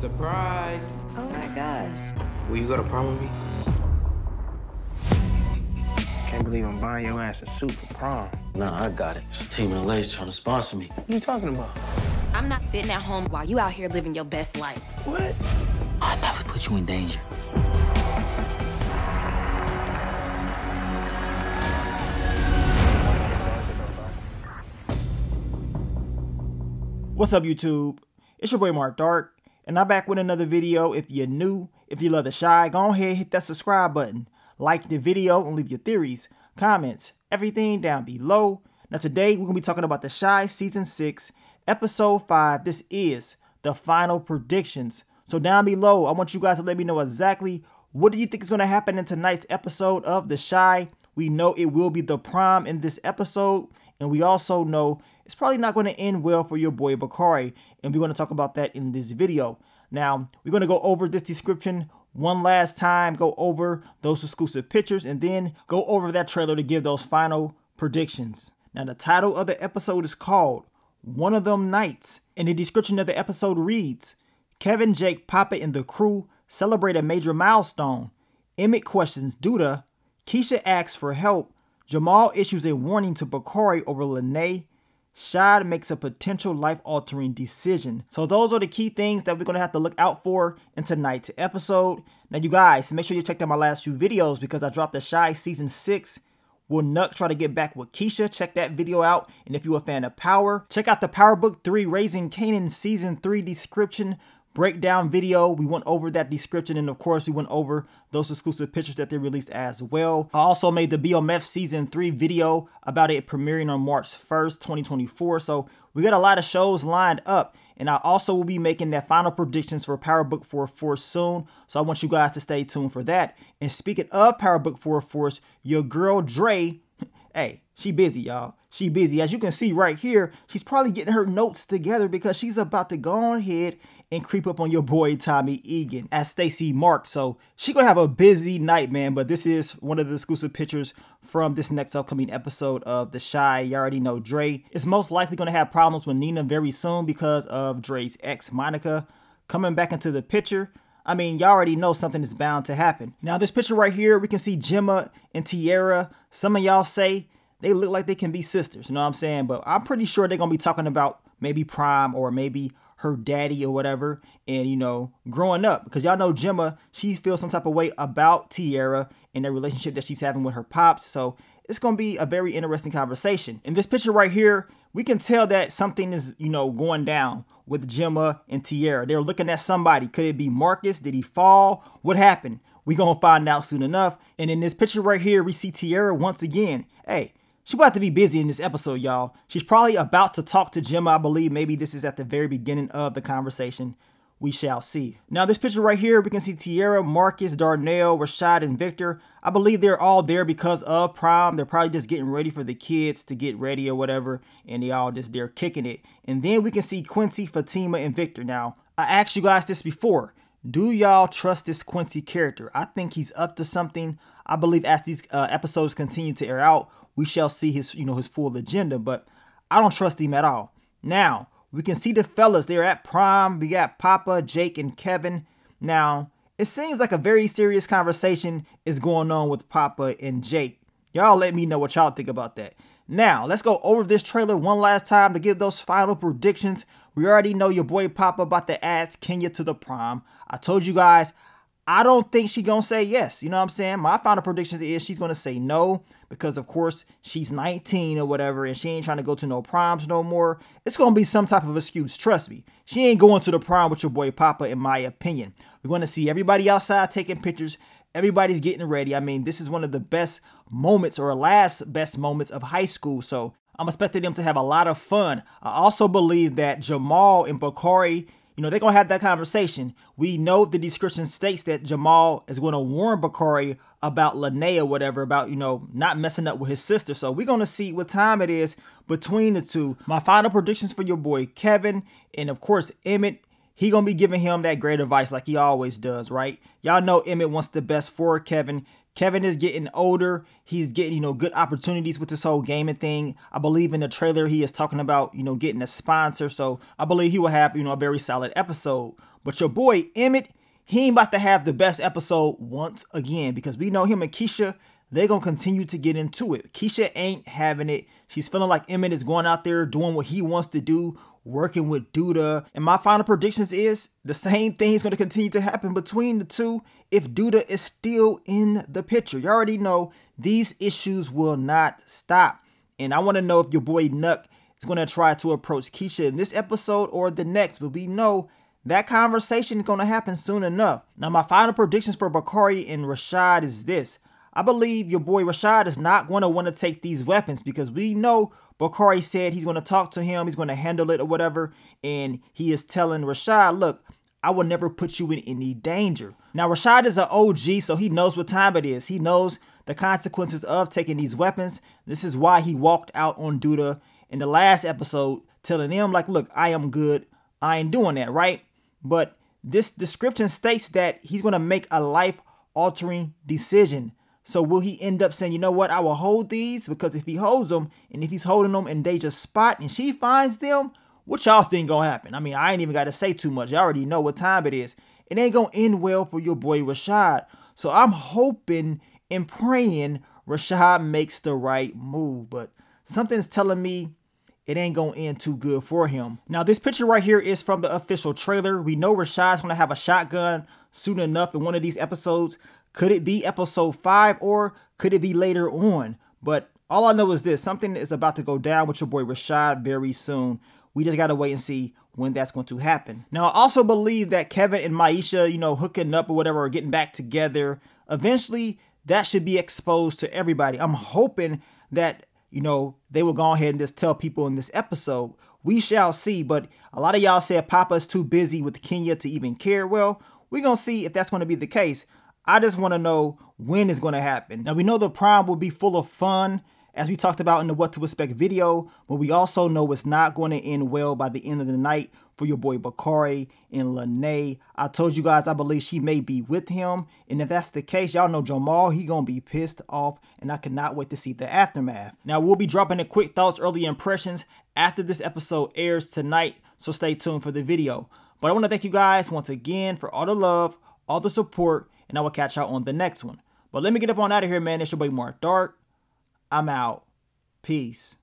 Surprise. Oh my gosh. Will you go to prom with me? Can't believe I'm buying your ass a super prom. Nah, I got it. It's a team of ladies trying to sponsor me. What are you talking about? I'm not sitting at home while you out here living your best life. What? I never put you in danger. What's up, YouTube? It's your boy Mark Dark, and I'm back with another video. If you're new, if you love the shy, go ahead, hit that subscribe button. Like the video and leave your theories, comments, everything down below. Now today we're going to be talking about The Shy Season 6, Episode 5. This is the final predictions. So down below, I want you guys to let me know exactly what do you think is going to happen in tonight's episode of The Shy. We know it will be the prime in this episode, and we also know it's probably not going to end well for your boy Bakari and we're going to talk about that in this video. Now, we're going to go over this description one last time, go over those exclusive pictures, and then go over that trailer to give those final predictions. Now, the title of the episode is called One of Them Nights, and the description of the episode reads Kevin, Jake, Papa, and the crew celebrate a major milestone. Emmett questions Duda, Keisha asks for help, Jamal issues a warning to Bakari over Lene, Shad makes a potential life altering decision. So, those are the key things that we're gonna have to look out for in tonight's episode. Now, you guys, make sure you check out my last few videos because I dropped the Shy Season 6. Will Nuck try to get back with Keisha? Check that video out. And if you're a fan of Power, check out the Power Book 3 Raising Canaan Season 3 description breakdown video. We went over that description and of course we went over those exclusive pictures that they released as well. I also made the BMF season 3 video about it premiering on March 1st, 2024. So we got a lot of shows lined up and I also will be making that final predictions for Power Book 4 Force soon. So I want you guys to stay tuned for that. And speaking of Power Book 4 Force, your girl Dre, hey, she busy, y'all. She busy. As you can see right here, she's probably getting her notes together because she's about to go on ahead and creep up on your boy Tommy Egan as Stacy Mark. So she gonna have a busy night, man. But this is one of the exclusive pictures from this next upcoming episode of The Shy. You already know Dre is most likely gonna have problems with Nina very soon because of Dre's ex Monica coming back into the picture. I mean, y'all already know something is bound to happen. Now, this picture right here, we can see Gemma and Tierra. Some of y'all say they look like they can be sisters, you know what I'm saying? But I'm pretty sure they're gonna be talking about maybe Prime or maybe her daddy or whatever, and you know, growing up. Because y'all know Gemma, she feels some type of way about Tiara and the relationship that she's having with her pops. So it's gonna be a very interesting conversation. In this picture right here, we can tell that something is, you know, going down with Gemma and Tiara. They're looking at somebody. Could it be Marcus? Did he fall? What happened? we gonna find out soon enough. And in this picture right here, we see Tiara once again. Hey, She's about to be busy in this episode, y'all. She's probably about to talk to Gemma, I believe. Maybe this is at the very beginning of the conversation. We shall see. Now, this picture right here, we can see Tierra, Marcus, Darnell, Rashad, and Victor. I believe they're all there because of prom. They're probably just getting ready for the kids to get ready or whatever, and they all just they're kicking it. And then we can see Quincy, Fatima, and Victor. Now, I asked you guys this before. Do y'all trust this Quincy character? I think he's up to something. I believe as these uh, episodes continue to air out, we shall see his, you know, his full agenda. But I don't trust him at all. Now, we can see the fellas. They're at prom. We got Papa, Jake, and Kevin. Now, it seems like a very serious conversation is going on with Papa and Jake. Y'all let me know what y'all think about that. Now, let's go over this trailer one last time to give those final predictions. We already know your boy Papa about to ask Kenya to the prom. I told you guys I don't think she gonna say yes. You know what I'm saying? My final prediction is she's gonna say no because of course she's 19 or whatever and she ain't trying to go to no proms no more. It's gonna be some type of excuse, trust me. She ain't going to the prom with your boy Papa, in my opinion. We're gonna see everybody outside taking pictures. Everybody's getting ready. I mean, this is one of the best moments or last best moments of high school. So I'm expecting them to have a lot of fun. I also believe that Jamal and Bakari you know, they're going to have that conversation. We know the description states that Jamal is going to warn Bakari about Linnea, whatever, about, you know, not messing up with his sister. So we're going to see what time it is between the two. My final predictions for your boy, Kevin, and of course, Emmett he gonna be giving him that great advice like he always does, right? Y'all know Emmett wants the best for Kevin. Kevin is getting older. He's getting, you know, good opportunities with this whole gaming thing. I believe in the trailer he is talking about, you know, getting a sponsor. So I believe he will have, you know, a very solid episode. But your boy Emmett, he ain't about to have the best episode once again because we know him and Keisha, they're going to continue to get into it. Keisha ain't having it. She's feeling like Emmett is going out there doing what he wants to do working with Duda. And my final predictions is the same thing is going to continue to happen between the two if Duda is still in the picture. You already know these issues will not stop. And I want to know if your boy Nuck is going to try to approach Keisha in this episode or the next. But we know that conversation is going to happen soon enough. Now, my final predictions for Bakari and Rashad is this. I believe your boy Rashad is not going to want to take these weapons because we know Bakari said he's going to talk to him, he's going to handle it or whatever, and he is telling Rashad, look, I will never put you in any danger. Now, Rashad is an OG, so he knows what time it is. He knows the consequences of taking these weapons. This is why he walked out on Duda in the last episode, telling him, like, look, I am good. I ain't doing that, right? But this description states that he's going to make a life altering decision. So will he end up saying, you know what, I will hold these? Because if he holds them, and if he's holding them and they just spot and she finds them, what y'all think gonna happen? I mean, I ain't even gotta say too much. Y'all already know what time it is. It ain't gonna end well for your boy Rashad. So I'm hoping and praying Rashad makes the right move. But something's telling me it ain't gonna end too good for him. Now, this picture right here is from the official trailer. We know Rashad's gonna have a shotgun soon enough in one of these episodes. Could it be episode five or could it be later on? But all I know is this something is about to go down with your boy Rashad very soon. We just gotta wait and see when that's going to happen. Now, I also believe that Kevin and Maisha, you know, hooking up or whatever, or getting back together, eventually that should be exposed to everybody. I'm hoping that you know, they will go ahead and just tell people in this episode. We shall see, but a lot of y'all said Papa's too busy with Kenya to even care. Well, we're going to see if that's going to be the case. I just want to know when it's going to happen. Now, we know the prime will be full of fun, as we talked about in the What to Expect video, but we also know it's not going to end well by the end of the night for your boy Bakari and Lene. I told you guys I believe she may be with him. And if that's the case, y'all know Jamal, he gonna be pissed off and I cannot wait to see the aftermath. Now we'll be dropping a quick thoughts, early impressions after this episode airs tonight. So stay tuned for the video. But I wanna thank you guys once again for all the love, all the support, and I will catch y'all on the next one. But let me get up on out of here, man. It's your boy Mark Dark. I'm out. Peace.